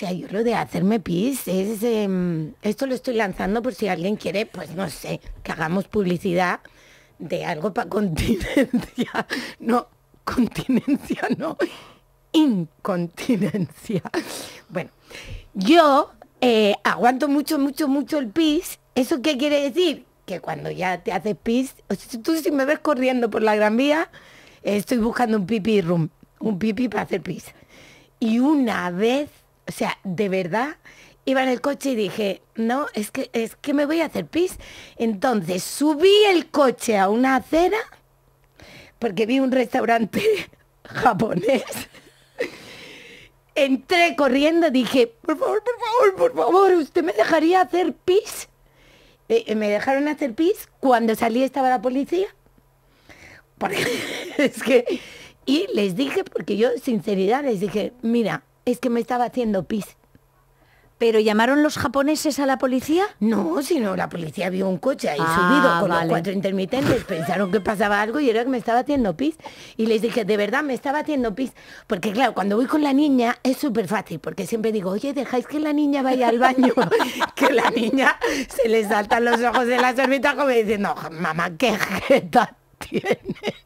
Yo lo de hacerme pis. Es, mm, esto lo estoy lanzando por si alguien quiere, pues no sé, que hagamos publicidad de algo para continencia. No, continencia no. Incontinencia. Bueno, yo eh, aguanto mucho, mucho, mucho el pis. ¿Eso qué quiere decir? Que cuando ya te haces pis, tú si me ves corriendo por la Gran Vía, estoy buscando un pipi room, un pipi para hacer pis. Y una vez o sea, de verdad, iba en el coche y dije, no, es que, es que me voy a hacer pis. Entonces subí el coche a una acera porque vi un restaurante japonés. Entré corriendo, dije, por favor, por favor, por favor, ¿usted me dejaría hacer pis? Eh, eh, me dejaron hacer pis, cuando salí estaba la policía. que... Y les dije, porque yo, sinceridad, les dije, mira, es que me estaba haciendo pis. ¿Pero llamaron los japoneses a la policía? No, sino la policía vio un coche ahí ah, subido con cuatro intermitentes. Pensaron que pasaba algo y era que me estaba haciendo pis. Y les dije, de verdad, me estaba haciendo pis. Porque claro, cuando voy con la niña es súper fácil, porque siempre digo, oye, dejáis que la niña vaya al baño. que la niña se le saltan los ojos de la servita como diciendo, mamá, qué jeta tienes.